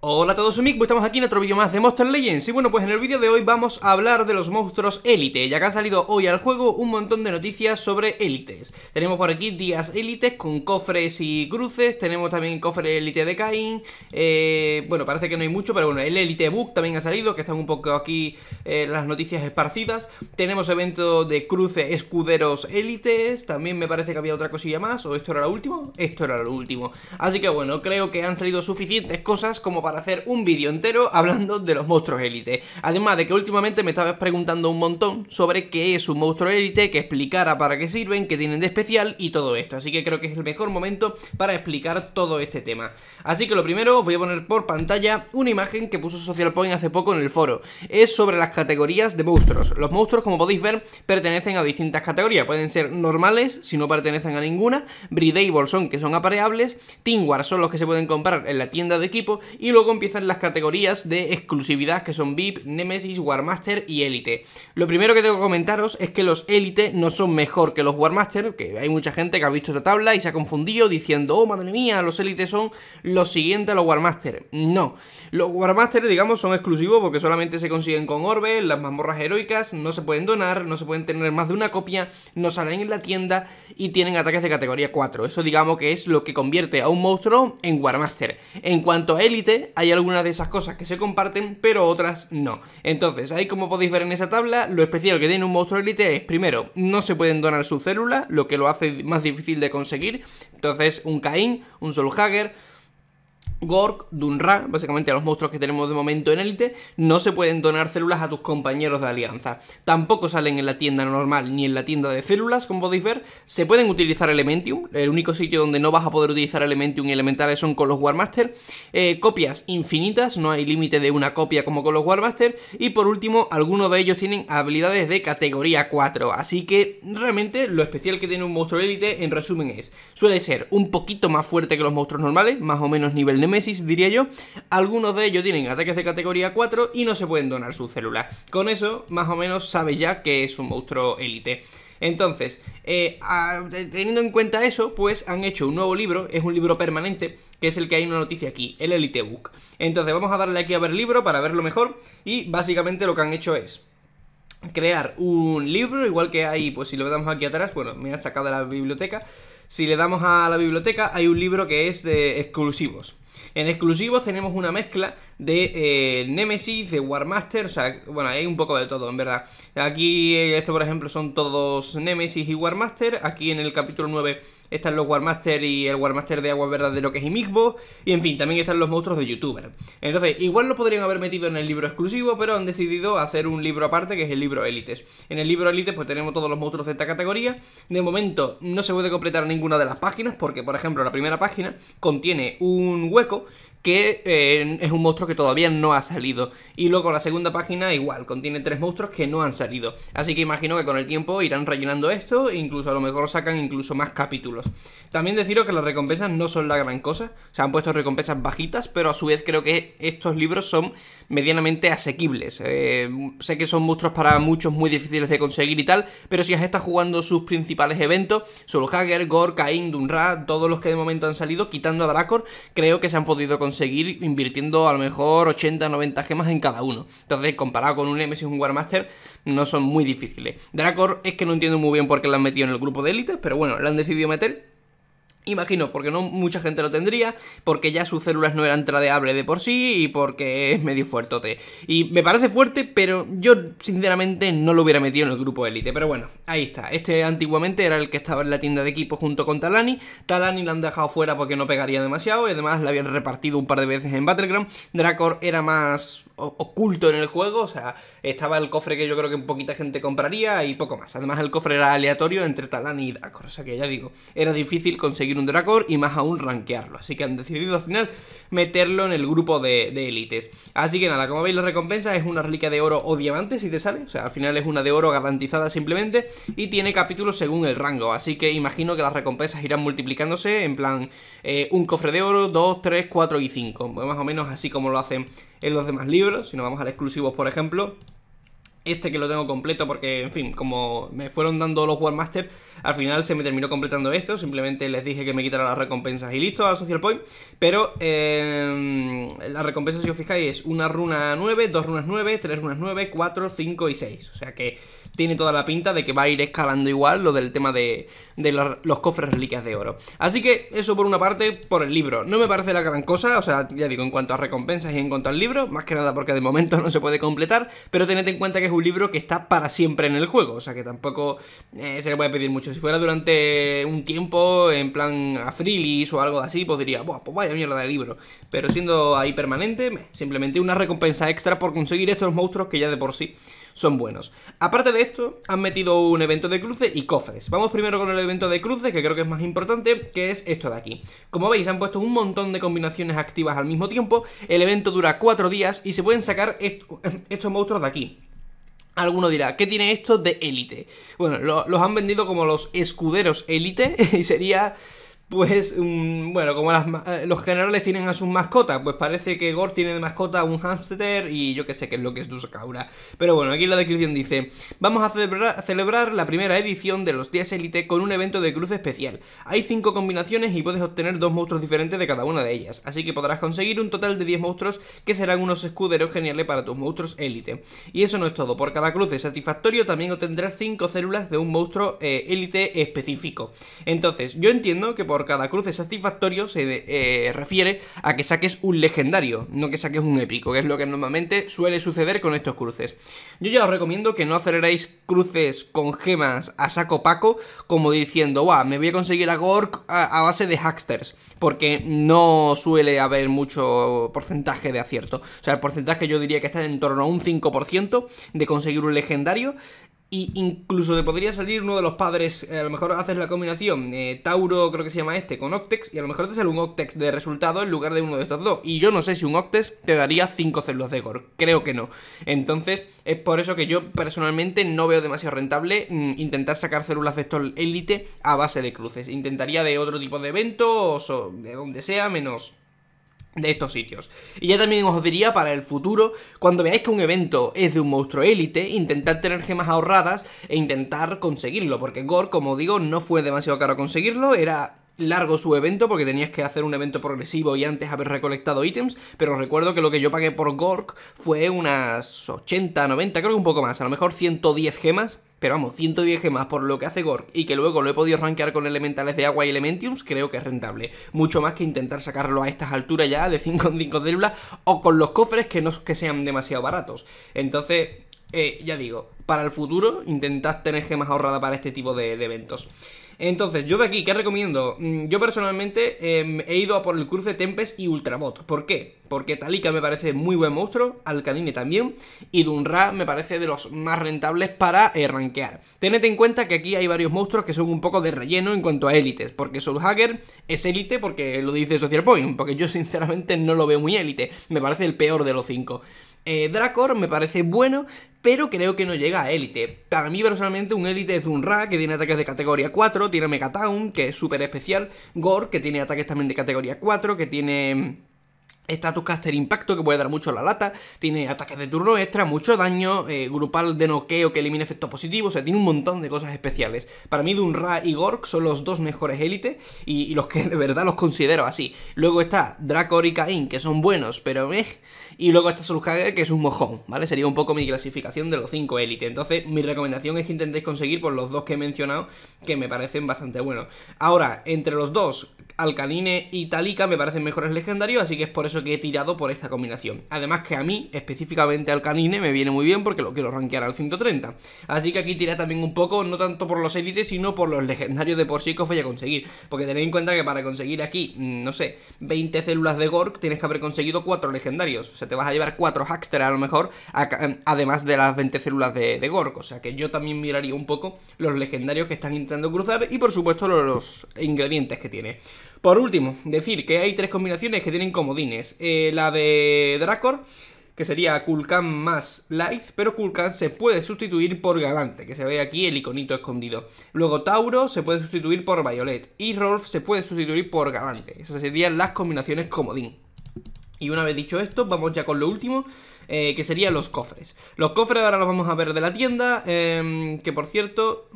Hola a todos, soy estamos aquí en otro vídeo más de Monster Legends Y bueno, pues en el vídeo de hoy vamos a hablar de los monstruos élite Ya que ha salido hoy al juego un montón de noticias sobre élites Tenemos por aquí días élites con cofres y cruces Tenemos también cofre élite de Cain eh, Bueno, parece que no hay mucho, pero bueno, el élite book también ha salido Que están un poco aquí eh, las noticias esparcidas Tenemos evento de cruce escuderos élites También me parece que había otra cosilla más ¿O esto era lo último? Esto era lo último Así que bueno, creo que han salido suficientes cosas como para para hacer un vídeo entero hablando de los monstruos élite. Además de que últimamente me estabas preguntando un montón sobre qué es un monstruo élite, que explicara para qué sirven, qué tienen de especial y todo esto. Así que creo que es el mejor momento para explicar todo este tema. Así que lo primero, voy a poner por pantalla una imagen que puso SocialPoint hace poco en el foro. Es sobre las categorías de monstruos. Los monstruos, como podéis ver, pertenecen a distintas categorías. Pueden ser normales, si no pertenecen a ninguna, breedable son que son apareables, Tingwar son los que se pueden comprar en la tienda de equipo y luego empiezan las categorías de exclusividad que son VIP, Nemesis, Warmaster y Elite. Lo primero que tengo que comentaros es que los Elite no son mejor que los Warmaster, que hay mucha gente que ha visto esta tabla y se ha confundido diciendo, oh madre mía, los Elite son los siguiente a los Warmaster. No, los Warmaster digamos son exclusivos porque solamente se consiguen con orbes, las mazmorras heroicas, no se pueden donar, no se pueden tener más de una copia, no salen en la tienda y tienen ataques de categoría 4. Eso digamos que es lo que convierte a un monstruo en Warmaster. En cuanto a Elite, hay algunas de esas cosas que se comparten, pero otras no. Entonces, ahí como podéis ver en esa tabla, lo especial que tiene un monstruo elite es, primero, no se pueden donar sus células, lo que lo hace más difícil de conseguir. Entonces, un Caín, un Solhager Gork, Dunra, básicamente a los monstruos que tenemos de momento en élite, no se pueden donar células a tus compañeros de alianza. Tampoco salen en la tienda normal ni en la tienda de células, como podéis ver. Se pueden utilizar Elementium, el único sitio donde no vas a poder utilizar Elementium Elementales son con los Warmaster. Eh, copias infinitas, no hay límite de una copia como con los Warmaster. Y por último, algunos de ellos tienen habilidades de categoría 4. Así que realmente lo especial que tiene un monstruo élite, en resumen, es: suele ser un poquito más fuerte que los monstruos normales, más o menos nivel Messi diría yo. Algunos de ellos tienen ataques de categoría 4 y no se pueden donar sus células. Con eso, más o menos, Sabe ya que es un monstruo élite. Entonces, eh, teniendo en cuenta eso, pues han hecho un nuevo libro, es un libro permanente, que es el que hay una noticia aquí, el Elite Book. Entonces vamos a darle aquí a ver libro para verlo mejor y básicamente lo que han hecho es crear un libro, igual que hay, pues si lo damos aquí atrás, bueno, me ha sacado de la biblioteca, si le damos a la biblioteca hay un libro que es de exclusivos. En exclusivos tenemos una mezcla de eh, Nemesis, de Warmaster, o sea, bueno, hay un poco de todo, en verdad. Aquí, eh, esto por ejemplo, son todos Nemesis y Warmaster. Aquí en el capítulo 9 están los Warmaster y el Warmaster de Agua Verdadero que es Imigbo. Y en fin, también están los monstruos de YouTuber. Entonces, igual lo podrían haber metido en el libro exclusivo, pero han decidido hacer un libro aparte que es el libro Élites. En el libro Élites pues tenemos todos los monstruos de esta categoría. De momento no se puede completar ninguna de las páginas porque, por ejemplo, la primera página contiene un hueco que eh, es un monstruo que todavía no ha salido. Y luego la segunda página igual, contiene tres monstruos que no han salido. Así que imagino que con el tiempo irán rellenando esto, incluso a lo mejor sacan incluso más capítulos. También deciros que las recompensas no son la gran cosa, se han puesto recompensas bajitas, pero a su vez creo que estos libros son medianamente asequibles. Eh, sé que son monstruos para muchos muy difíciles de conseguir y tal, pero si has estado jugando sus principales eventos, Hagger, Gore, kain Dunra, todos los que de momento han salido, quitando a Dracor, creo que se han podido conseguir conseguir invirtiendo a lo mejor 80 90 gemas en cada uno. Entonces, comparado con un Nemesis y un Warmaster, no son muy difíciles. Dracor es que no entiendo muy bien por qué lo han metido en el grupo de élites, pero bueno, la han decidido meter Imagino, porque no mucha gente lo tendría, porque ya sus células no eran tradeables de por sí y porque es medio fuertote. Y me parece fuerte, pero yo sinceramente no lo hubiera metido en el grupo élite. Pero bueno, ahí está. Este antiguamente era el que estaba en la tienda de equipo junto con Talani. Talani la han dejado fuera porque no pegaría demasiado y además la habían repartido un par de veces en Battleground. Dracor era más oculto en el juego, o sea, estaba el cofre que yo creo que poquita gente compraría y poco más. Además, el cofre era aleatorio entre Talán y Dracor. O sea que ya digo, era difícil conseguir un Dracor y más aún Ranquearlo, Así que han decidido al final meterlo en el grupo de, élites. Así que nada, como veis, la recompensa es una reliquia de oro o diamante, si te sale. O sea, al final es una de oro garantizada simplemente. Y tiene capítulos según el rango. Así que imagino que las recompensas irán multiplicándose. En plan, eh, un cofre de oro, Dos, tres, cuatro y cinco pues Más o menos así como lo hacen en los demás libros. Si nos vamos al exclusivos, por ejemplo. Este que lo tengo completo porque, en fin, como me fueron dando los Warmaster, al final se me terminó completando esto. Simplemente les dije que me quitaran las recompensas y listo a Social Point. Pero eh, la recompensa, si os fijáis, es una runa 9, dos runas 9, tres runas 9, 4, 5 y 6. O sea que tiene toda la pinta de que va a ir escalando igual lo del tema de, los, los cofres reliquias de oro. Así que eso por una parte, por el libro. No me parece la gran cosa, o sea, ya digo, en cuanto a recompensas y en cuanto al libro, más que nada porque de momento no se puede completar. Pero tened en cuenta que un libro que está para siempre en el juego, o sea que tampoco eh, se le puede pedir mucho. Si fuera durante un tiempo, en plan a Freelis o algo así, pues diría, Buah, pues vaya mierda de libro. Pero siendo ahí permanente, simplemente una recompensa extra por conseguir estos monstruos que ya de por sí son buenos. Aparte de esto, han metido un evento de cruce y cofres. Vamos primero con el evento de cruces que creo que es más importante, que es esto de aquí. Como veis, han puesto un montón de combinaciones activas al mismo tiempo, el evento dura cuatro días y se pueden sacar estos monstruos de aquí. Alguno dirá, ¿qué tiene esto de élite? Bueno, los han vendido como los escuderos élite y sería pues, bueno, como eh, los generales tienen a sus mascotas, pues parece que Gore tiene de mascota un hámster y yo que sé qué es lo que es Dusakaura. Pero bueno, aquí en la descripción dice, vamos a celebrar, la primera edición de los 10 élite con un evento de cruz especial. Hay cinco combinaciones y puedes obtener dos monstruos diferentes de cada una de ellas, así que podrás conseguir un total de 10 monstruos que serán unos escuderos geniales para tus monstruos élite. Y eso no es todo, por cada cruce satisfactorio también obtendrás 5 células de un monstruo élite eh, específico. Entonces, yo entiendo que por por cada cruce satisfactorio se eh, refiere a que saques un legendario, no que saques un épico, que es lo que normalmente suele suceder con estos cruces. Yo ya os recomiendo que no aceleréis cruces con gemas a saco paco, como diciendo, guau, me voy a conseguir a Gork a, a base de hacksters, porque no suele haber mucho porcentaje de acierto. O sea, el porcentaje yo diría que está en torno a un 5% de conseguir un legendario y incluso te podría salir uno de los padres, eh, a lo mejor haces la combinación eh, Tauro, creo que se llama este, con Octex, y a lo mejor te sale un Octex de resultado en lugar de uno de estos dos. Y yo no sé si un Octex te daría 5 células de Gore, creo que no. Entonces, es por eso que yo personalmente no veo demasiado rentable mm, intentar sacar células de estos élite a base de cruces. Intentaría de otro tipo de eventos o de donde sea, menos de estos sitios. Y ya también os diría para el futuro, cuando veáis que un evento es de un monstruo élite, intentad tener gemas ahorradas e intentar conseguirlo, porque Gork, como digo, no fue demasiado caro conseguirlo, era largo su evento porque tenías que hacer un evento progresivo y antes haber recolectado ítems, pero recuerdo que lo que yo pagué por Gork fue unas 80, 90, creo que un poco más, a lo mejor 110 gemas pero vamos, 110 gemas por lo que hace Gork y que luego lo he podido rankear con elementales de agua y elementiums, creo que es rentable. Mucho más que intentar sacarlo a estas alturas ya de 5 en 5 células o con los cofres que no que sean demasiado baratos. Entonces, eh, ya digo, para el futuro intentad tener gemas ahorradas para este tipo de eventos. Entonces, yo de aquí, ¿qué recomiendo? Mm, yo personalmente em, he ido a por el cruce Tempest y ultrabot ¿Por qué? Porque Talika me parece muy buen monstruo, Alcaline también, y Dunra me parece de los más rentables para ranquear eh, rankear. Tened en cuenta que aquí hay varios monstruos que son un poco de relleno en cuanto a élites, porque Hacker es élite porque lo dice Social Point, porque yo sinceramente no lo veo muy élite, me parece el peor de los cinco. Eh, Dracor me parece bueno, pero creo que no llega a élite. Para mí, personalmente, un élite es un Ra, que tiene ataques de categoría 4, tiene Megatown, que es súper especial, Gore, que tiene ataques también de categoría 4, que tiene mm, Está caster impacto que puede dar mucho a la lata, tiene ataques de turno extra, mucho daño, eh, grupal de noqueo que elimina efectos positivos, o sea, tiene un montón de cosas especiales. Para mí Dunra y Gork son los dos mejores élites y, los que de verdad los considero así. Luego está Dracor y Cain, que son buenos, pero meh. Y luego está Solhager, que es un mojón, ¿vale? Sería un poco mi clasificación de los cinco élites. Entonces, mi recomendación es que intentéis conseguir por los dos que he mencionado, que me parecen bastante buenos. Ahora, entre los dos, Alcanine y Talika me parecen mejores legendarios, así que es por eso que he tirado por esta combinación. Además que a mí, específicamente Alcanine me viene muy bien porque lo quiero rankear al 130. Así que aquí tira también un poco, no tanto por los élites, sino por los legendarios de por sí que os voy a conseguir. Porque tened en cuenta que para conseguir aquí, mm, no sé, 20 células de Gork, tienes que haber conseguido 4 legendarios. O sea, te vas a llevar 4 Hackster a lo mejor, em, además de las 20 células de, de Gork. O sea, que yo también miraría un poco los legendarios que están intentando cruzar y por supuesto los ingredientes que tiene. Por último, decir que hay tres combinaciones que tienen comodines. Eh, la de Dracor, que sería Kulkan más Light, pero Kulkan se puede sustituir por Galante, que se ve aquí el iconito escondido. Luego Tauro se puede sustituir por Violet y Rolf se puede sustituir por Galante. Esas serían las combinaciones comodín. Y una vez dicho esto, vamos ya con lo último, eh, que serían los cofres. Los cofres ahora los vamos a ver de la tienda, em, que por cierto...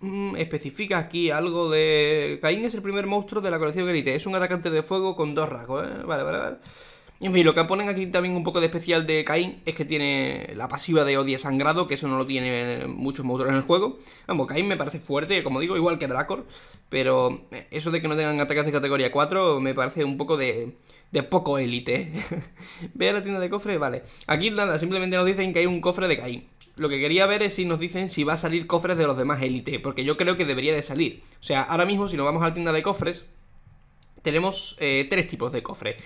Mmm, especifica aquí algo de... Caín es el primer monstruo de la colección élite. Es un atacante de fuego con dos rasgos, ¿eh? Vale, vale, vale. En fin, lo que ponen aquí también un poco de especial de Caín es que tiene la pasiva de odia sangrado, que eso no lo tienen muchos monstruos en el juego. Vamos, Caín me parece fuerte, como digo, igual que Dracor, pero eh, eso de que no tengan ataques de categoría 4 me parece un poco de, de poco élite. ¿eh? Ve a la tienda de cofre, vale. Aquí nada, simplemente nos dicen que hay un cofre de Caín. Lo que quería ver es si nos dicen si va a salir cofres de los demás élite, porque yo creo que debería de salir. O sea, ahora mismo si nos vamos a la tienda de cofres, tenemos eh, tres tipos de cofres.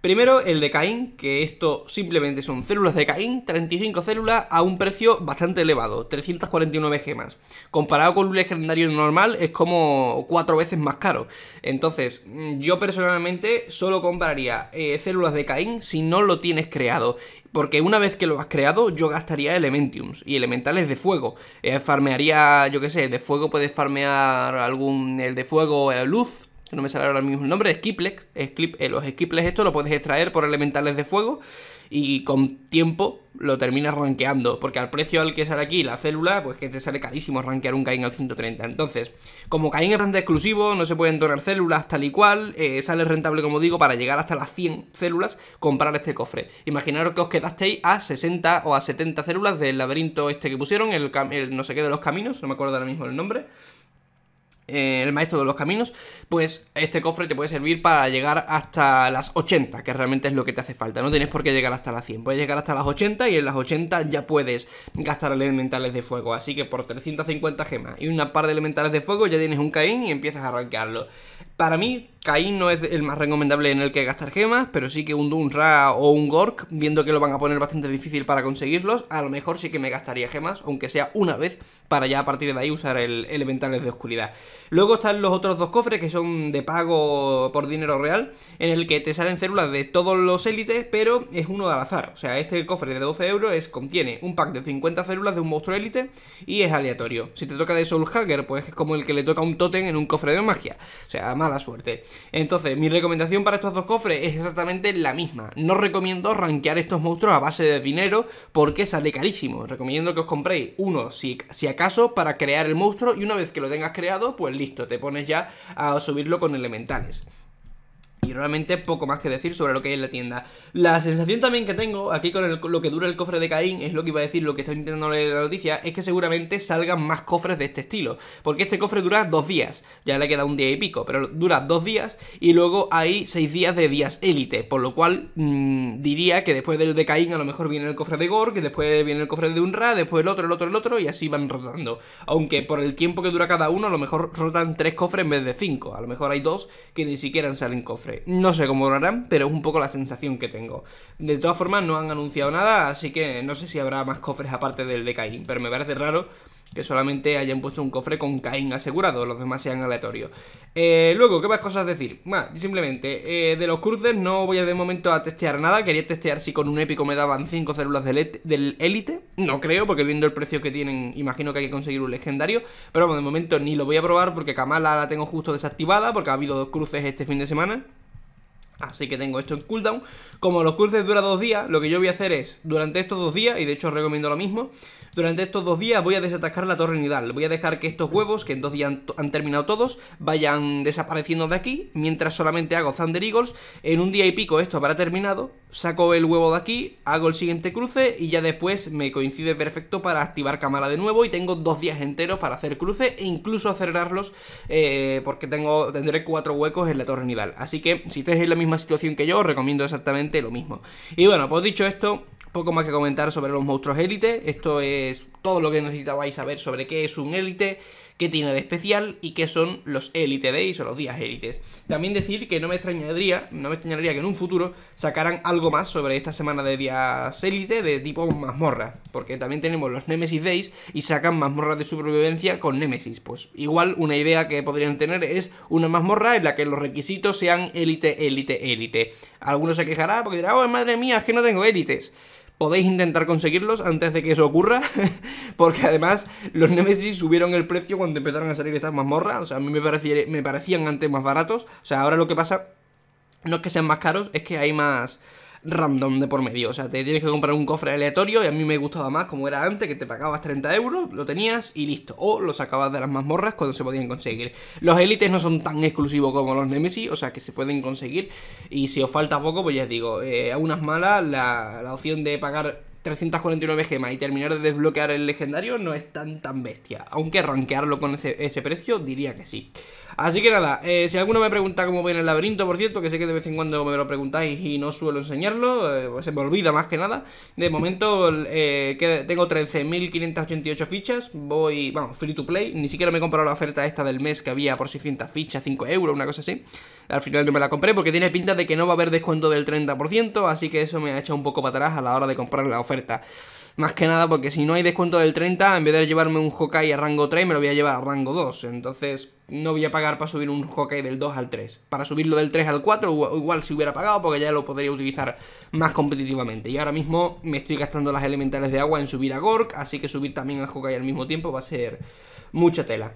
Primero, el de Caín, que esto simplemente son células de Caín, 35 células a un precio bastante elevado, 349 gemas. Comparado con un legendario normal, es como cuatro veces más caro. Entonces, mm, yo personalmente solo compraría eh, células de Caín si no lo tienes creado. Porque una vez que lo has creado, yo gastaría Elementiums y elementales de fuego. Eh, farmearía, yo qué sé, de fuego puedes farmear algún. el de fuego, luz que no me sale ahora mismo el nombre, Skiplex. Eh, los Skiplex esto lo puedes extraer por elementales de fuego y con tiempo lo terminas rankeando, porque al precio al que sale aquí la célula, pues que te sale carísimo rankear un Caín al 130. Entonces, como Caín es grande exclusivo, no se pueden donar células tal y cual, eh, sale rentable, como digo, para llegar hasta las 100 células, comprar este cofre. Imaginaros que os quedasteis a 60 o a 70 células del laberinto este que pusieron, el, el no sé qué de los caminos, no me acuerdo ahora mismo el nombre. Eh, el maestro de los caminos, pues este cofre te puede servir para llegar hasta las 80, que realmente es lo que te hace falta. No tienes por qué llegar hasta las 100, puedes llegar hasta las 80 y en las 80 ya puedes gastar elementales de fuego. Así que por 350 gemas y una par de elementales de fuego ya tienes un Caín y empiezas a arrancarlo. Para mí, Caín no es el más recomendable en el que gastar gemas, pero sí que un Dunra o un Gork, viendo que lo van a poner bastante difícil para conseguirlos, a lo mejor sí que me gastaría gemas, aunque sea una vez, para ya a partir de ahí usar el Elementales de Oscuridad. Luego están los otros dos cofres que son de pago por dinero real, en el que te salen células de todos los élites, pero es uno al azar. O sea, este cofre de 12 euros es, contiene un pack de 50 células de un monstruo élite y es aleatorio. Si te toca de Soul Soulhacker, pues es como el que le toca un Totem en un cofre de magia. O sea, más la suerte. Entonces, mi recomendación para estos dos cofres es exactamente la misma. No recomiendo rankear estos monstruos a base de dinero porque sale carísimo. Recomiendo que os compréis uno, si acaso, para crear el monstruo y una vez que lo tengas creado, pues listo, te pones ya a subirlo con elementales. Y realmente poco más que decir sobre lo que hay en la tienda. La sensación también que tengo aquí con lo que dura el cofre de Caín, es lo que iba a decir, lo que estoy intentando leer la noticia, es que seguramente salgan más cofres de este estilo. Porque este cofre dura dos días, ya le queda un día y pico, pero dura dos días y luego hay seis días de días élite. Por lo cual mm, diría que después del de Caín a lo mejor viene el cofre de Gore, que después viene el cofre de Unra, después el otro, el otro, el otro, y así van rotando. Aunque por el tiempo que dura cada uno, a lo mejor rotan tres cofres en vez de cinco. A lo mejor hay dos que ni siquiera salen cofres. No sé cómo durarán, pero es un poco la sensación que tengo. De todas formas, no han anunciado nada, así que no sé si habrá más cofres aparte del de Caín, pero me parece raro que solamente hayan puesto un cofre con Caín asegurado, los demás sean aleatorios. Eh, luego, ¿qué más cosas decir? simplemente, eh, de los cruces no voy de momento a testear nada, quería testear si con un épico me daban 5 células e del élite, no creo, porque viendo el precio que tienen, imagino que hay que conseguir un legendario, pero bueno, de momento ni lo voy a probar porque Kamala la tengo justo desactivada, porque ha habido dos cruces este fin de semana, Así que tengo esto en cooldown. Como los cruces dura dos días, lo que yo voy a hacer es, durante estos dos días, y de hecho os recomiendo lo mismo, durante estos dos días voy a desatacar la torre nidal. Voy a dejar que estos huevos, que en dos días han, terminado todos, vayan desapareciendo de aquí, mientras solamente hago Thunder Eagles. En un día y pico esto habrá terminado, saco el huevo de aquí, hago el siguiente cruce y ya después me coincide perfecto para activar cámara de nuevo y tengo dos días enteros para hacer cruces e incluso acelerarlos eh, porque tengo, tendré cuatro huecos en la torre nidal. Así que si estáis en la misma situación que yo, recomiendo exactamente lo mismo. Y bueno, pues dicho esto, poco más que comentar sobre los monstruos élite. Esto es todo lo que necesitabais saber sobre qué es un élite, qué tiene de especial y qué son los élite Days o los días élites. También decir que no me extrañaría, no me extrañaría que en un futuro sacaran algo más sobre esta semana de días élite de tipo mazmorra, porque también tenemos los Nemesis Days y sacan mazmorras de supervivencia con Nemesis. Pues igual una idea que podrían tener es una mazmorra en la que los requisitos sean élite, élite, élite. Algunos se quejará porque dirá, oh madre mía, es que no tengo élites podéis intentar conseguirlos antes de que eso ocurra, porque además los Nemesis subieron el precio cuando empezaron a salir estas mazmorras, o sea, a mí me, parecían antes más baratos, o sea, ahora lo que pasa no es que sean más caros, es que hay más random de por medio. O sea, te tienes que comprar un cofre aleatorio y a mí me gustaba más como era antes, que te pagabas 30 euros, lo tenías y listo. O lo sacabas de las mazmorras cuando se podían conseguir. Los élites no son tan exclusivos como los Nemesis, o sea que se pueden conseguir. Y si os falta poco, pues ya os digo, eh, a unas malas, la, opción de pagar 349 gemas y terminar de desbloquear el legendario no es tan tan bestia. Aunque rankearlo con ese precio diría que sí. Así que nada, eh, si alguno me pregunta cómo voy en el laberinto, por cierto, que sé que de vez en cuando me lo preguntáis y no suelo enseñarlo, eh, pues se me olvida más que nada. De momento eh, que tengo 13.588 fichas, voy, bueno, free to play, ni siquiera me he comprado la oferta esta del mes que había por 600 fichas, 5 euros, una cosa así. Al final no me la compré porque tiene pinta de que no va a haber descuento del 30%, así que eso me ha echado un poco para atrás a la hora de comprar la oferta. Más que nada porque si no hay descuento del 30, en vez de llevarme un Hawkeye a rango 3, me lo voy a llevar a rango 2. Entonces no voy a pagar para subir un Hawkeye del 2 al 3. Para subirlo del 3 al 4 igual si hubiera pagado porque ya lo podría utilizar más competitivamente. Y ahora mismo me estoy gastando las elementales de agua en subir a Gork, así que subir también al Hawkeye al mismo tiempo va a ser mucha tela.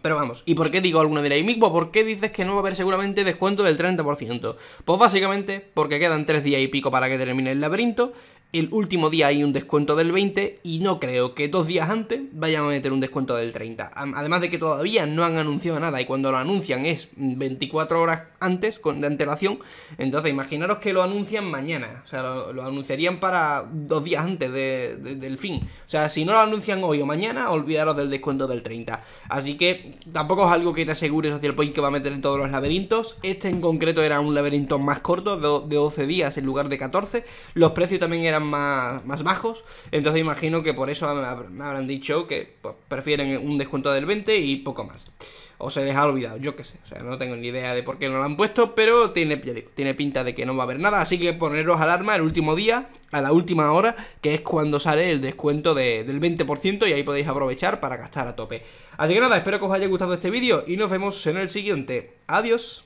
Pero vamos, ¿y por qué digo alguna de mismo? ¿Por qué dices que no va a haber seguramente descuento del 30%? Pues básicamente porque quedan 3 días y pico para que termine el laberinto el último día hay un descuento del 20 y no creo que dos días antes vayan a meter un descuento del 30. Además de que todavía no han anunciado nada y cuando lo anuncian es 24 horas antes con de antelación. Entonces imaginaros que lo anuncian mañana. O sea, lo, anunciarían para dos días antes del fin. O sea, si no lo anuncian hoy o mañana, olvidaros del descuento del 30. Así que tampoco es algo que te hacia el Point que va a meter en todos los laberintos. Este en concreto era un laberinto más corto, de, de 12 días en lugar de 14. Los precios también eran más, bajos. Entonces imagino que por eso habrán dicho que pues, prefieren un descuento del 20 y poco más. O se les ha olvidado, yo que sé. O sea, no tengo ni idea de por qué no lo han puesto, pero tiene, tiene pinta de que no va a haber nada. Así que poneros alarma el último día, a la última hora, que es cuando sale el descuento del 20% y ahí podéis aprovechar para gastar a tope. Así que nada, espero que os haya gustado este vídeo y nos vemos en el siguiente. Adiós.